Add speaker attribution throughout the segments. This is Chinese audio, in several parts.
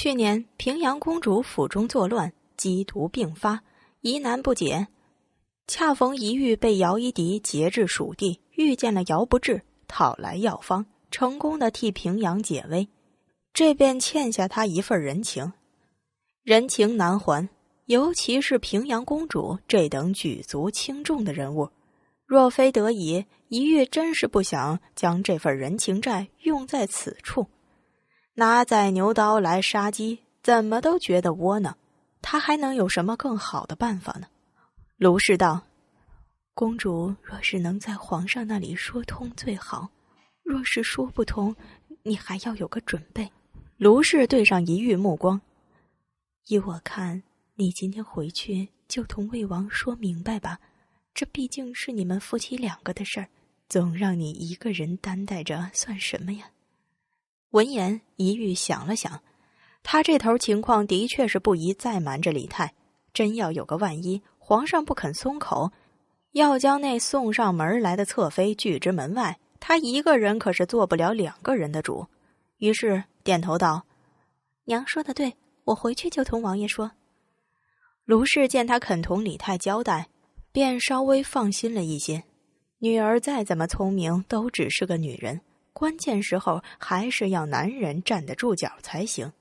Speaker 1: 去年平阳公主府中作乱，积毒并发，疑难不解。恰逢一玉被姚一迪劫至蜀地，遇见了姚不治，讨来药方，成功的替平阳解危，这便欠下他一份人情。人情难还，尤其是平阳公主这等举足轻重的人物，若非得已，一玉真是不想将这份人情债用在此处。拿宰牛刀来杀鸡，怎么都觉得窝囊。他还能有什么更好的办法呢？卢氏道：“公主若是能在皇上那里说通最好，若是说不通，你还要有个准备。”卢氏对上一玉目光，依我看，你今天回去就同魏王说明白吧。这毕竟是你们夫妻两个的事儿，总让你一个人担待着，算什么呀？闻言，一玉想了想，他这头情况的确是不宜再瞒着李太。真要有个万一，皇上不肯松口，要将那送上门来的侧妃拒之门外，他一个人可是做不了两个人的主。于是点头道：“娘说的对，我回去就同王爷说。”卢氏见他肯同李太交代，便稍微放心了一些。女儿再怎么聪明，都只是个女人。关键时候还是要男人站得住脚才行。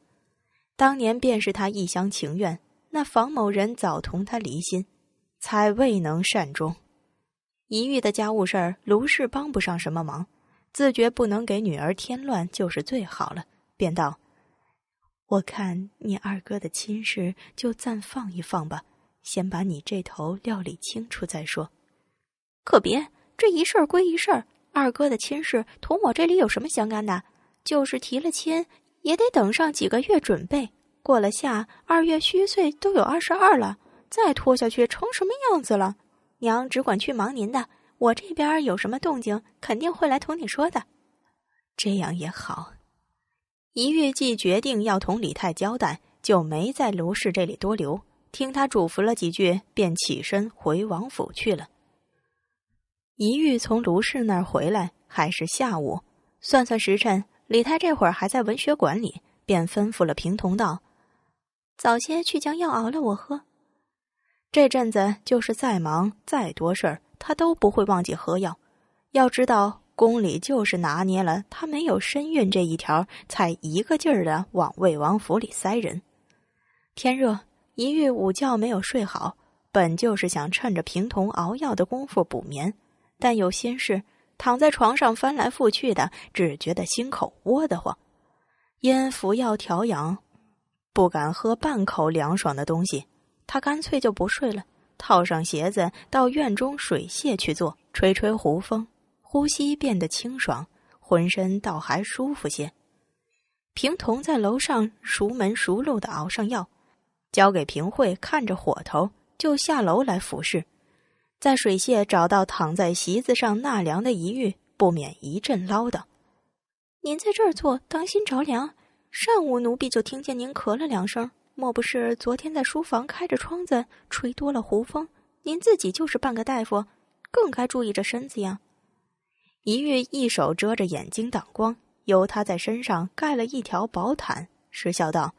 Speaker 1: 当年便是他一厢情愿，那房某人早同他离心，才未能善终。一遇的家务事儿，卢氏帮不上什么忙，自觉不能给女儿添乱就是最好了。便道：“我看你二哥的亲事就暂放一放吧，先把你这头料理清楚再说。可别这一事儿归一事儿。”二哥的亲事同我这里有什么相干的？就是提了亲，也得等上几个月准备。过了夏二月虚岁都有二十二了，再拖下去成什么样子了？娘只管去忙您的，我这边有什么动静，肯定会来同你说的。这样也好。一月季决定要同李太交代，就没在卢氏这里多留，听他嘱咐了几句，便起身回王府去了。一玉从卢氏那儿回来，还是下午。算算时辰，李太这会儿还在文学馆里，便吩咐了平童道：“早些去将药熬了，我喝。”这阵子就是再忙、再多事儿，他都不会忘记喝药。要知道，宫里就是拿捏了他没有身孕这一条，才一个劲儿的往魏王府里塞人。天热，一玉午觉没有睡好，本就是想趁着平童熬药的功夫补眠。但有心事，躺在床上翻来覆去的，只觉得心口窝得慌。因服药调养，不敢喝半口凉爽的东西，他干脆就不睡了，套上鞋子到院中水榭去坐，吹吹湖风，呼吸变得清爽，浑身倒还舒服些。平同在楼上熟门熟路的熬上药，交给平慧看着火头，就下楼来服侍。在水榭找到躺在席子上纳凉的怡玉，不免一阵唠叨：“您在这儿坐，当心着凉。上午奴婢就听见您咳了两声，莫不是昨天在书房开着窗子吹多了胡风？您自己就是半个大夫，更该注意着身子呀。”怡玉一手遮着眼睛挡光，由他在身上盖了一条薄毯，失笑道：“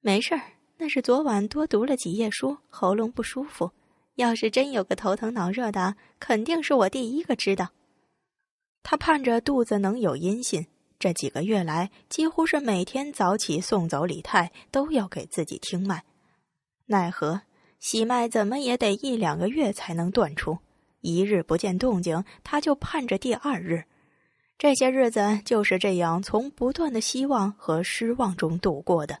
Speaker 1: 没事儿，那是昨晚多读了几页书，喉咙不舒服。”要是真有个头疼脑热的，肯定是我第一个知道。他盼着肚子能有音信，这几个月来几乎是每天早起送走李太，都要给自己听脉。奈何喜脉怎么也得一两个月才能断出，一日不见动静，他就盼着第二日。这些日子就是这样从不断的希望和失望中度过的。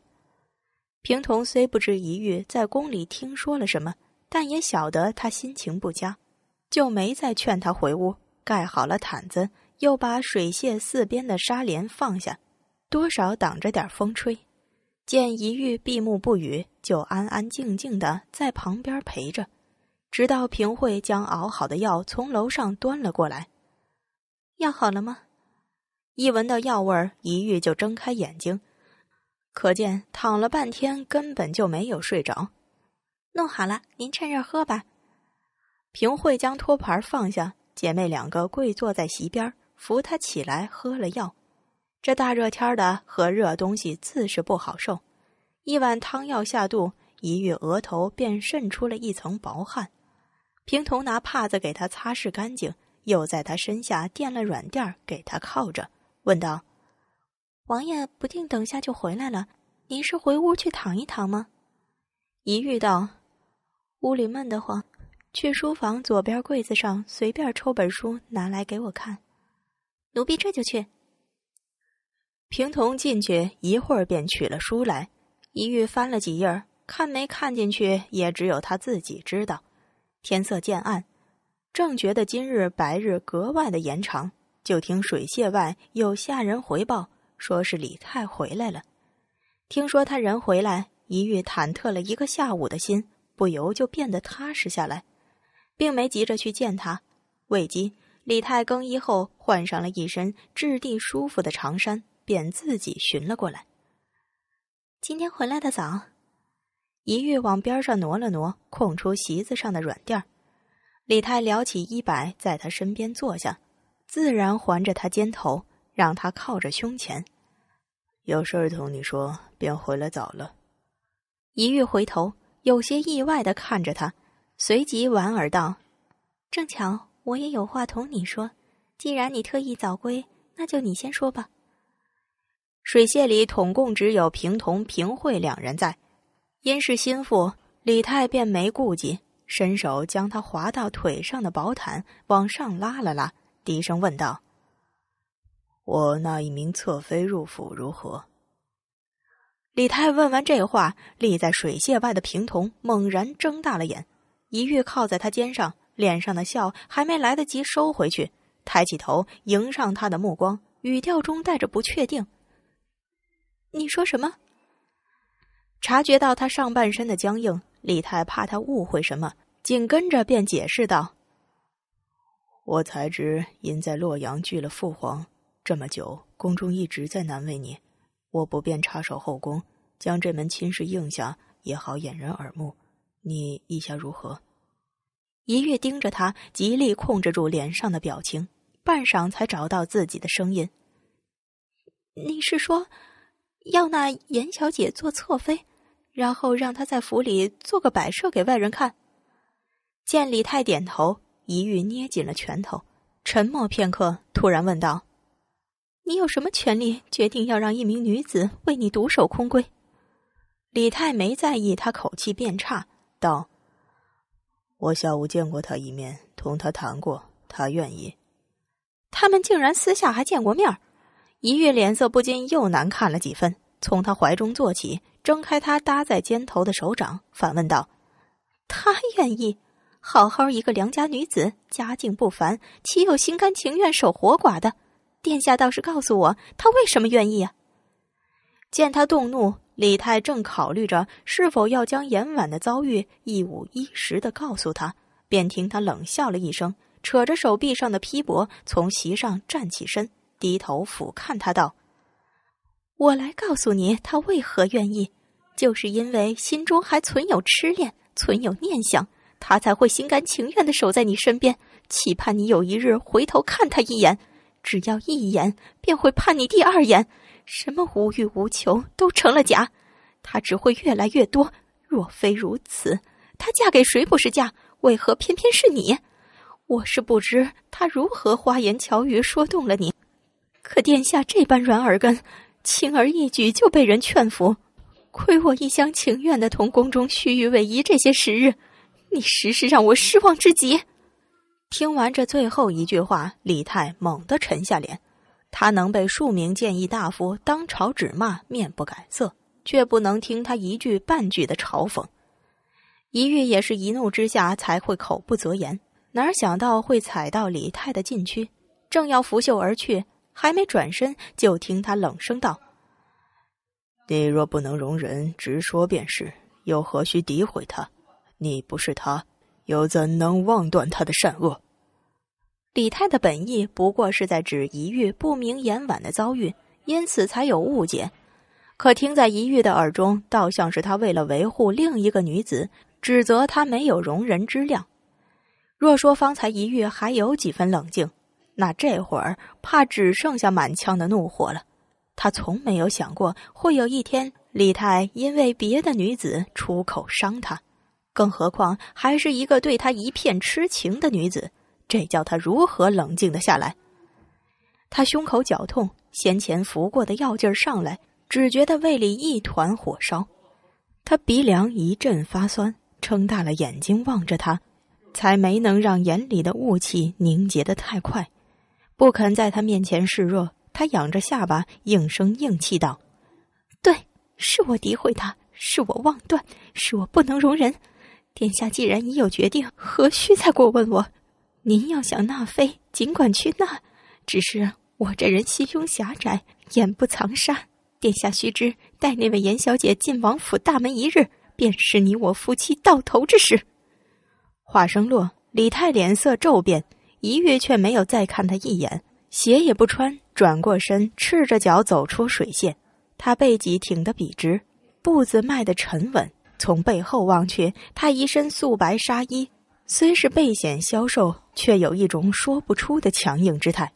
Speaker 1: 平同虽不知一遇在宫里听说了什么。但也晓得他心情不佳，就没再劝他回屋盖好了毯子，又把水榭四边的纱帘放下，多少挡着点风吹。见一玉闭目不语，就安安静静的在旁边陪着，直到平惠将熬好的药从楼上端了过来。药好了吗？一闻到药味儿，一玉就睁开眼睛，可见躺了半天根本就没有睡着。弄好了，您趁热喝吧。平会将托盘放下，姐妹两个跪坐在席边，扶她起来喝了药。这大热天的喝热东西自是不好受。一碗汤药下肚，一遇额头便渗出了一层薄汗。平头拿帕子给她擦拭干净，又在她身下垫了软垫儿给她靠着，问道：“王爷不定等下就回来了，您是回屋去躺一躺吗？”一遇到屋里闷得慌，去书房左边柜子上随便抽本书拿来给我看，奴婢这就去。平童进去一会儿便取了书来，一玉翻了几页，看没看进去也只有他自己知道。天色渐暗，正觉得今日白日格外的延长，就听水榭外有下人回报，说是李太回来了。听说他人回来，一玉忐忑了一个下午的心。不由就变得踏实下来，并没急着去见他。未几，李太更衣后换上了一身质地舒服的长衫，便自己寻了过来。今天回来的早，一玉往边上挪了挪，空出席子上的软垫儿。李太撩起衣摆，在他身边坐下，自然环着他肩头，让他靠着胸前。有事儿同你说，便回来早了。一玉回头。有些意外的看着他，随即莞尔道：“正巧我也有话同你说，既然你特意早归，那就你先说吧。”水榭里统共只有平同、平惠两人在，因是心腹，李泰便没顾忌，伸手将他滑到腿上的薄毯往上拉了拉，低声问道：“我那一名侧妃入府如何？”李太问完这话，立在水榭外的平童猛然睁大了眼，一玉靠在他肩上，脸上的笑还没来得及收回去，抬起头迎上他的目光，语调中带着不确定：“你说什么？”察觉到他上半身的僵硬，李太怕他误会什么，紧跟着便解释道：“我才知，因在洛阳拒了父皇这么久，宫中一直在难为你。”我不便插手后宫，将这门亲事应下也好掩人耳目。你意下如何？一玉盯着他，极力控制住脸上的表情，半晌才找到自己的声音。你是说，要那严小姐做侧妃，然后让她在府里做个摆设给外人看？见李太点头，一玉捏紧了拳头，沉默片刻，突然问道。你有什么权利决定要让一名女子为你独守空闺？李泰没在意他口气变差，道：“我下午见过他一面，同他谈过，他愿意。”他们竟然私下还见过面儿！一月脸色不禁又难看了几分，从他怀中坐起，睁开他搭在肩头的手掌，反问道：“他愿意？好好一个良家女子，家境不凡，岂有心甘情愿守活寡的？”殿下倒是告诉我，他为什么愿意啊？见他动怒，李太正考虑着是否要将严婉的遭遇一五一十的告诉他，便听他冷笑了一声，扯着手臂上的披帛，从席上站起身，低头俯看他道：“我来告诉你，他为何愿意，就是因为心中还存有痴恋，存有念想，他才会心甘情愿的守在你身边，期盼你有一日回头看他一眼。”只要一眼便会盼你第二眼，什么无欲无求都成了假，他只会越来越多。若非如此，他嫁给谁不是嫁？为何偏偏是你？我是不知他如何花言巧语说动了你，可殿下这般软耳根，轻而易举就被人劝服，亏我一厢情愿的同宫中虚与委蛇这些时日，你实是让我失望至极。听完这最后一句话，李泰猛地沉下脸。他能被数名谏议大夫当朝指骂，面不改色，却不能听他一句半句的嘲讽。一玉也是一怒之下才会口不择言，哪儿想到会踩到李泰的禁区？正要拂袖而去，还没转身，就听他冷声道：“你若不能容人，直说便是，又何须诋毁他？你不是他。”又怎能妄断他的善恶？李太的本意不过是在指一玉不明言婉的遭遇，因此才有误解。可听在一玉的耳中，倒像是他为了维护另一个女子，指责她没有容人之量。若说方才一玉还有几分冷静，那这会儿怕只剩下满腔的怒火了。他从没有想过，会有一天李太因为别的女子出口伤他。更何况还是一个对他一片痴情的女子，这叫他如何冷静的下来？他胸口绞痛，先前服过的药劲儿上来，只觉得胃里一团火烧。他鼻梁一阵发酸，撑大了眼睛望着他，才没能让眼里的雾气凝结的太快。不肯在他面前示弱，他仰着下巴，硬声硬气道：“对，是我诋毁他，是我妄断，是我不能容忍。”殿下既然已有决定，何须再过问我？您要想纳妃，尽管去纳。只是我这人心胸狭窄，眼不藏沙。殿下须知，待那位严小姐进王府大门一日，便是你我夫妻到头之时。话声落，李泰脸色骤变，一跃却没有再看他一眼，鞋也不穿，转过身，赤着脚走出水榭。他背脊挺得笔直，步子迈得沉稳。从背后望去，他一身素白纱衣，虽是背显消瘦，却有一种说不出的强硬之态。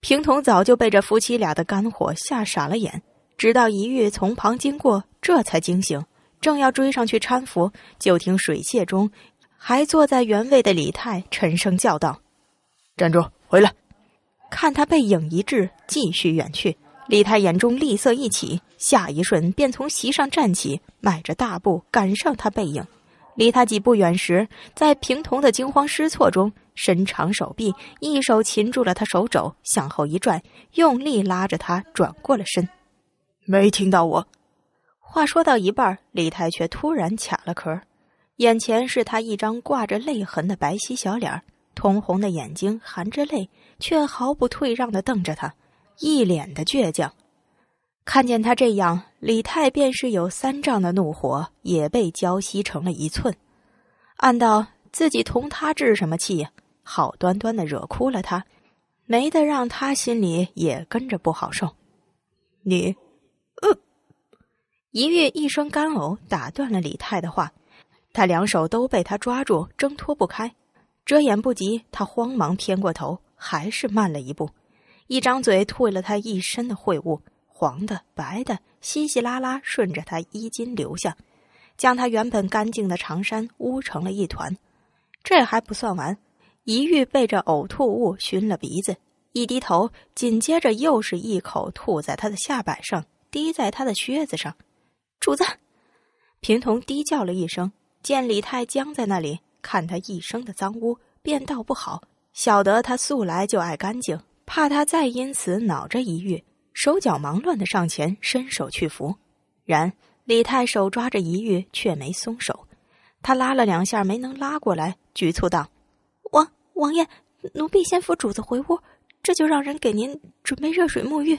Speaker 1: 平童早就被这夫妻俩的肝火吓傻了眼，直到一遇从旁经过，这才惊醒，正要追上去搀扶，就听水榭中还坐在原位的李泰沉声叫道：“站住，回来！”看他背影一滞，继续远去。李太眼中厉色一起，下一瞬便从席上站起，迈着大步赶上他背影。离他几步远时，在平童的惊慌失措中，伸长手臂，一手擒住了他手肘，向后一拽，用力拉着他转过了身。没听到我？话说到一半，李太却突然卡了壳。眼前是他一张挂着泪痕的白皙小脸，通红的眼睛含着泪，却毫不退让地瞪着他。一脸的倔强，看见他这样，李泰便是有三丈的怒火也被浇熄成了一寸。暗道自己同他置什么气呀？好端端的惹哭了他，没得让他心里也跟着不好受。你，呃，一月一声干呕打断了李泰的话，他两手都被他抓住，挣脱不开，遮掩不及，他慌忙偏过头，还是慢了一步。一张嘴吐了他一身的秽物，黄的、白的，稀稀拉拉顺着他衣襟流下，将他原本干净的长衫污成了一团。这还不算完，一遇被这呕吐物熏了鼻子，一低头，紧接着又是一口吐在他的下摆上，滴在他的靴子上。主子，平童低叫了一声，见李太僵在那里，看他一身的脏污，便道不好，晓得他素来就爱干净。怕他再因此恼着一玉，手脚忙乱的上前伸手去扶，然李太手抓着一玉却没松手，他拉了两下没能拉过来，局促道：“王王爷，奴婢先扶主子回屋，这就让人给您准备热水沐浴。”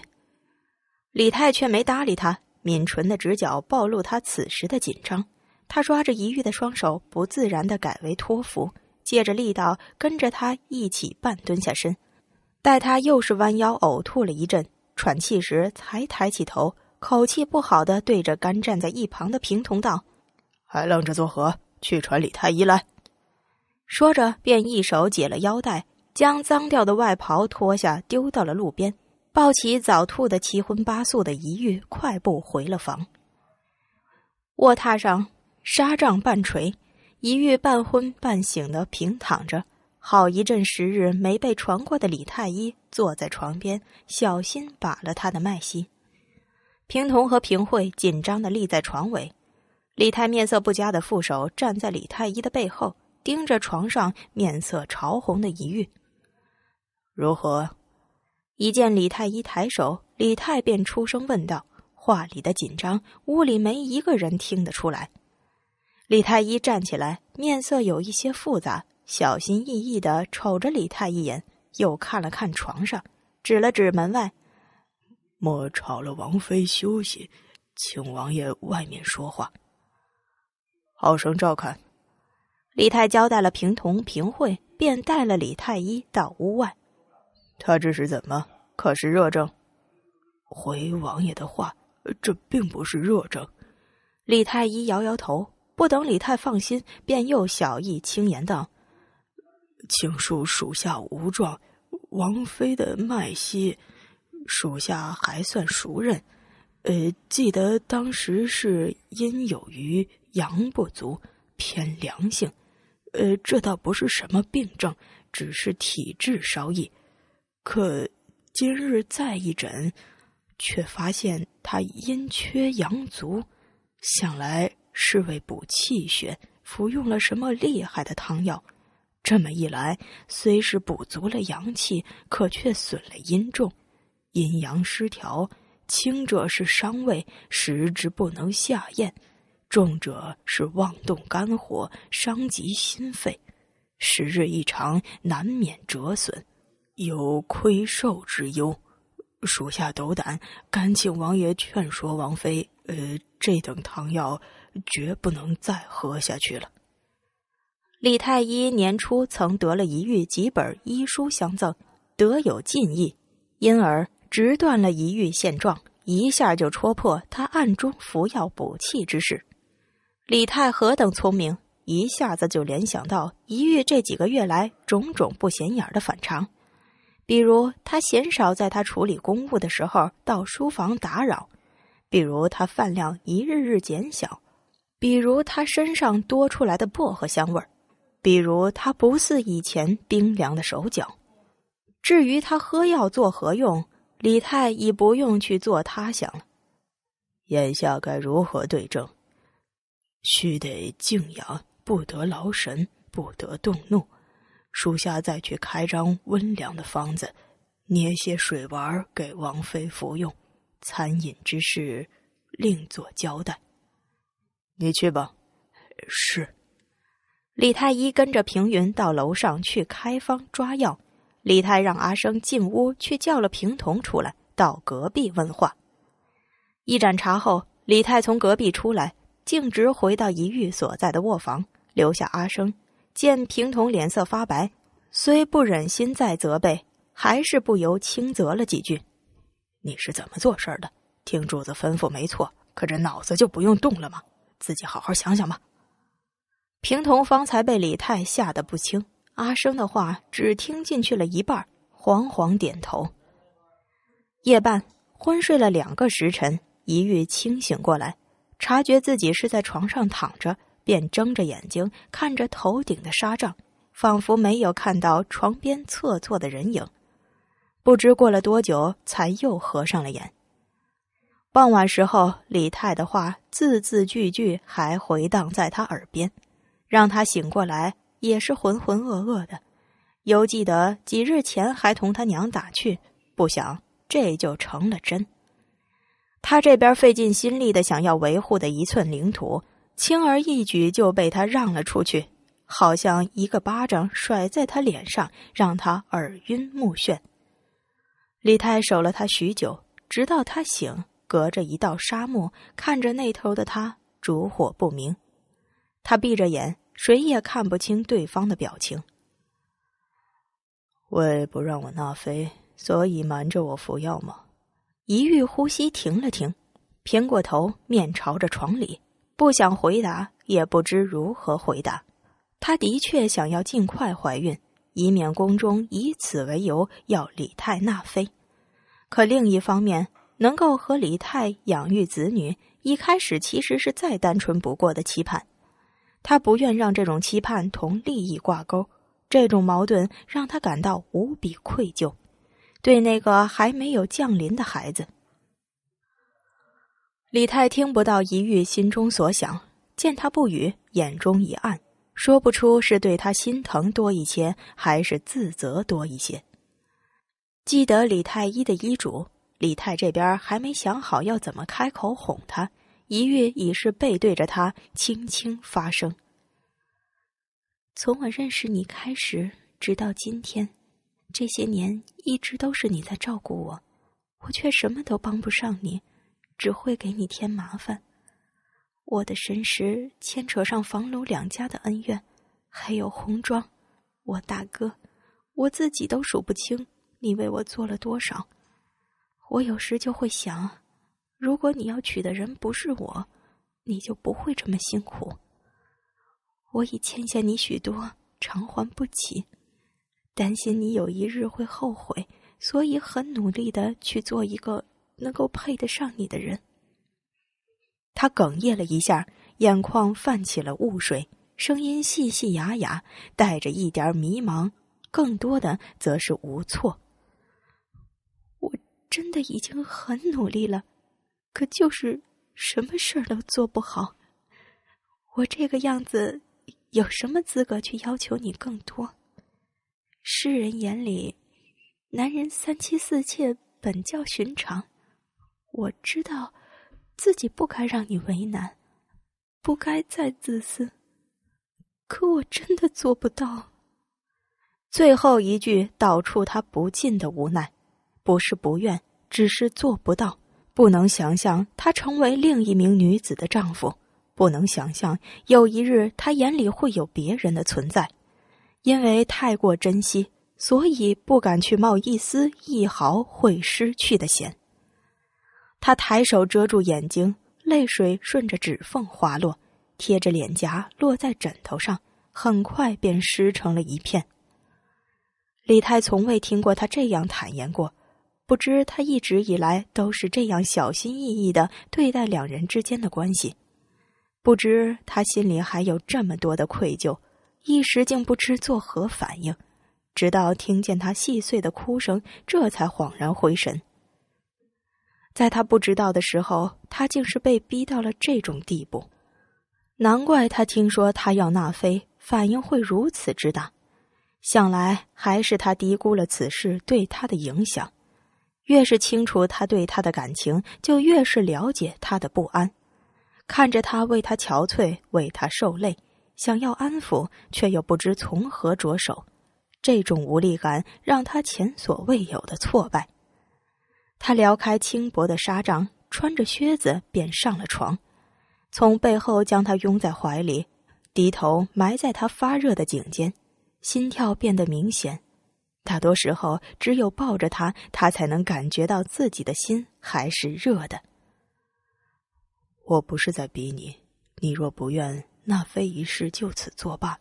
Speaker 1: 李太却没搭理他，抿唇的直角暴露他此时的紧张，他抓着一玉的双手不自然的改为托扶，借着力道跟着他一起半蹲下身。待他又是弯腰呕吐了一阵，喘气时才抬起头，口气不好的对着干站在一旁的平童道：“还愣着做何？去传李太医来。”说着，便一手解了腰带，将脏掉的外袍脱下丢到了路边，抱起早吐的七荤八素的一玉，快步回了房。卧榻上，纱帐半垂，一玉半昏半醒的平躺着。好一阵时日没被传过的李太医坐在床边，小心把了他的脉息。平同和平惠紧张的立在床尾，李太面色不佳的副手站在李太医的背后，盯着床上面色潮红的一玉。如何？一见李太医抬手，李太便出声问道，话里的紧张，屋里没一个人听得出来。李太医站起来，面色有一些复杂。小心翼翼的瞅着李太一眼，又看了看床上，指了指门外：“莫吵了王妃休息，请王爷外面说话。”好生照看。李太交代了平童、平惠，便带了李太医到屋外。他这是怎么？可是热症？回王爷的话，这并不是热症。李太医摇摇头，不等李太放心，便又小意轻言道。请恕属下无状，王妃的脉息，属下还算熟认。呃，记得当时是阴有余，阳不足，偏凉性。呃，这倒不是什么病症，只是体质稍异。可今日再一诊，却发现他阴缺阳足，想来是为补气血，服用了什么厉害的汤药。这么一来，虽是补足了阳气，可却损了阴重，阴阳失调。轻者是伤胃，食之不能下咽；重者是妄动肝火，伤及心肺。时日一长，难免折损，有亏寿之忧。属下斗胆，敢请王爷劝说王妃。呃，这等汤药，绝不能再喝下去了。李太医年初曾得了一玉几本医书相赠，得有近意，因而直断了一玉现状，一下就戳破他暗中服药补气之事。李太何等聪明，一下子就联想到一玉这几个月来种种不显眼的反常，比如他鲜少在他处理公务的时候到书房打扰，比如他饭量一日日减小，比如他身上多出来的薄荷香味儿。比如他不似以前冰凉的手脚，至于他喝药作何用，李太已不用去做他想了。眼下该如何对症？须得静养，不得劳神，不得动怒。属下再去开张温凉的方子，捏些水丸给王妃服用。餐饮之事，另作交代。你去吧。是。李太医跟着平云到楼上去开方抓药，李太让阿生进屋去叫了平童出来，到隔壁问话。一盏茶后，李太从隔壁出来，径直回到一玉所在的卧房，留下阿生。见平童脸色发白，虽不忍心再责备，还是不由轻责了几句：“你是怎么做事儿的？听主子吩咐没错，可这脑子就不用动了吗？自己好好想想吧。”平童方才被李泰吓得不轻，阿生的话只听进去了一半，惶惶点头。夜半昏睡了两个时辰，一遇清醒过来，察觉自己是在床上躺着，便睁着眼睛看着头顶的纱帐，仿佛没有看到床边侧坐的人影。不知过了多久，才又合上了眼。傍晚时候，李泰的话字字句句还回荡在他耳边。让他醒过来也是浑浑噩噩的，犹记得几日前还同他娘打趣，不想这就成了真。他这边费尽心力的想要维护的一寸领土，轻而易举就被他让了出去，好像一个巴掌甩在他脸上，让他耳晕目眩。李太守了他许久，直到他醒，隔着一道沙漠，看着那头的他，烛火不明。他闭着眼，谁也看不清对方的表情。为不让我纳妃，所以瞒着我服药吗？一玉呼吸停了停，偏过头，面朝着床里，不想回答，也不知如何回答。他的确想要尽快怀孕，以免宫中以此为由要李太纳妃。可另一方面，能够和李太养育子女，一开始其实是再单纯不过的期盼。他不愿让这种期盼同利益挂钩，这种矛盾让他感到无比愧疚。对那个还没有降临的孩子，李太听不到一玉心中所想，见他不语，眼中一暗，说不出是对他心疼多一些，还是自责多一些。记得李太医的医嘱，李太这边还没想好要怎么开口哄他。一月已是背对着他，轻轻发声。从我认识你开始，直到今天，这些年一直都是你在照顾我，我却什么都帮不上你，只会给你添麻烦。我的神识牵扯上房楼两家的恩怨，还有红妆，我大哥，我自己都数不清你为我做了多少。我有时就会想。如果你要娶的人不是我，你就不会这么辛苦。我已欠下你许多，偿还不起，担心你有一日会后悔，所以很努力的去做一个能够配得上你的人。他哽咽了一下，眼眶泛起了雾水，声音细细哑哑，带着一点迷茫，更多的则是无措。我真的已经很努力了。可就是什么事儿都做不好，我这个样子有什么资格去要求你更多？世人眼里，男人三妻四妾本叫寻常。我知道自己不该让你为难，不该再自私，可我真的做不到。最后一句道出他不尽的无奈，不是不愿，只是做不到。不能想象他成为另一名女子的丈夫，不能想象有一日他眼里会有别人的存在。因为太过珍惜，所以不敢去冒一丝一毫会失去的险。他抬手遮住眼睛，泪水顺着指缝滑落，贴着脸颊落在枕头上，很快便湿成了一片。李太从未听过他这样坦言过。不知他一直以来都是这样小心翼翼的对待两人之间的关系，不知他心里还有这么多的愧疚，一时竟不知作何反应。直到听见他细碎的哭声，这才恍然回神。在他不知道的时候，他竟是被逼到了这种地步，难怪他听说他要纳妃，反应会如此之大。想来还是他低估了此事对他的影响。越是清楚他对他的感情，就越是了解他的不安。看着他为他憔悴，为他受累，想要安抚，却又不知从何着手，这种无力感让他前所未有的挫败。他撩开轻薄的纱帐，穿着靴子便上了床，从背后将他拥在怀里，低头埋在他发热的颈间，心跳变得明显。大多时候，只有抱着他，他才能感觉到自己的心还是热的。我不是在逼你，你若不愿，那非一事就此作罢，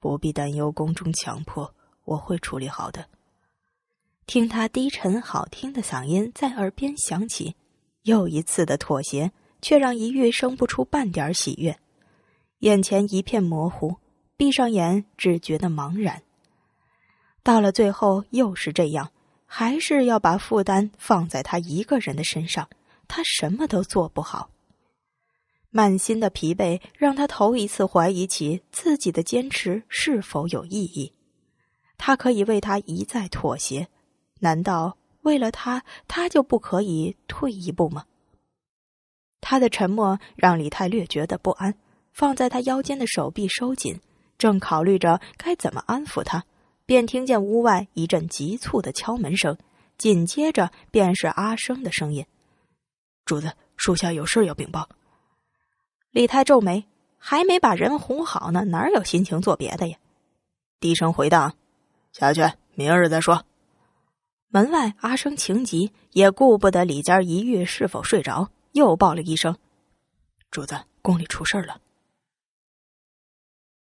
Speaker 1: 不必担忧宫中强迫，我会处理好的。听他低沉好听的嗓音在耳边响起，又一次的妥协，却让一玉生不出半点喜悦。眼前一片模糊，闭上眼，只觉得茫然。到了最后，又是这样，还是要把负担放在他一个人的身上。他什么都做不好，满心的疲惫让他头一次怀疑起自己的坚持是否有意义。他可以为他一再妥协，难道为了他，他就不可以退一步吗？他的沉默让李太略觉得不安，放在他腰间的手臂收紧，正考虑着该怎么安抚他。便听见屋外一阵急促的敲门声，紧接着便是阿生的声音：“主子，属下有事要禀报。”李泰皱眉，还没把人哄好呢，哪有心情做别的呀？低声回道：“下去，明日再说。”门外阿生情急，也顾不得李家一玉是否睡着，又报了一声：“主子，宫里出事了。”